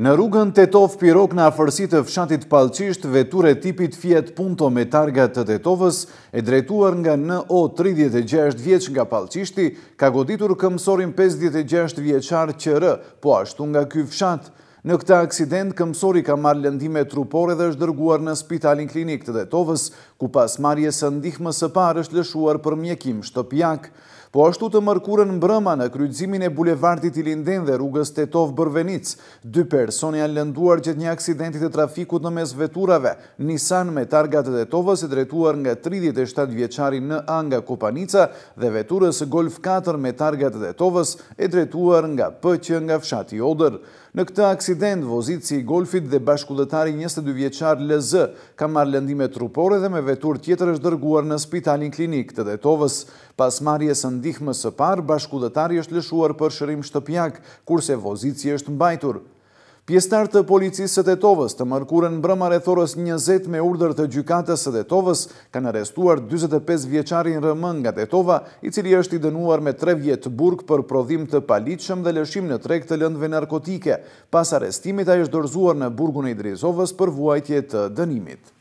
Në rrugën Tetov Pirok në afërsi të fshatit Pallqisht, veture tipit Fiat Punto me targa të Tetovës, e drejtuar nga në O 36 vjeq nga Palqishti, ka goditur këmsorin 56 vjeçar QR, po ashtu nga ky fshat. Në këtë aksident këmsori ka marrë lëndime trupore dhe është dërguar në Spitalin Klinik të Tetovës, ku pas marrjes së ndihmës së parë është lëshuar për mjekim shtëpiak po ashtu të mërkurën mbrëma në krydzimin e bulevardit i Linden dhe rrugës Tetov Bërvenic. Dy personi janë lënduar gjithë një aksidentit e trafikut në mes veturave, Nissan me targat e Tetovës e drejtuar nga 37 vjeqari në Anga Kupanica dhe veturës Golf 4 me targat e Tetovës e drejtuar nga pëqë nga fshati Odër. Në këtë aksident, vozitësi i golfit dhe bashkullëtari 22 vjeqar LZ ka marrë lëndime trupore dhe me vetur tjetër është dërguar në spitalin klinik të detovës. Pas marjes në ndihmës së parë, bashkudetari është lëshuar për shërim shtëpjak, kurse vozici është mbajtur. Pjestar të policisë së detovës të mërkurën brëma rethorës 20 me urdër të gjykatës së detovës kanë arestuar 25 vjeqarin rëmën nga detova, i cili është i dënuar me 3 vjetë burg për prodhim të palitëshëm dhe lëshim në trek të lëndve narkotike. Pas arestimit a është dorzuar në burgun e Idrizovës për vuajtje të dënimit.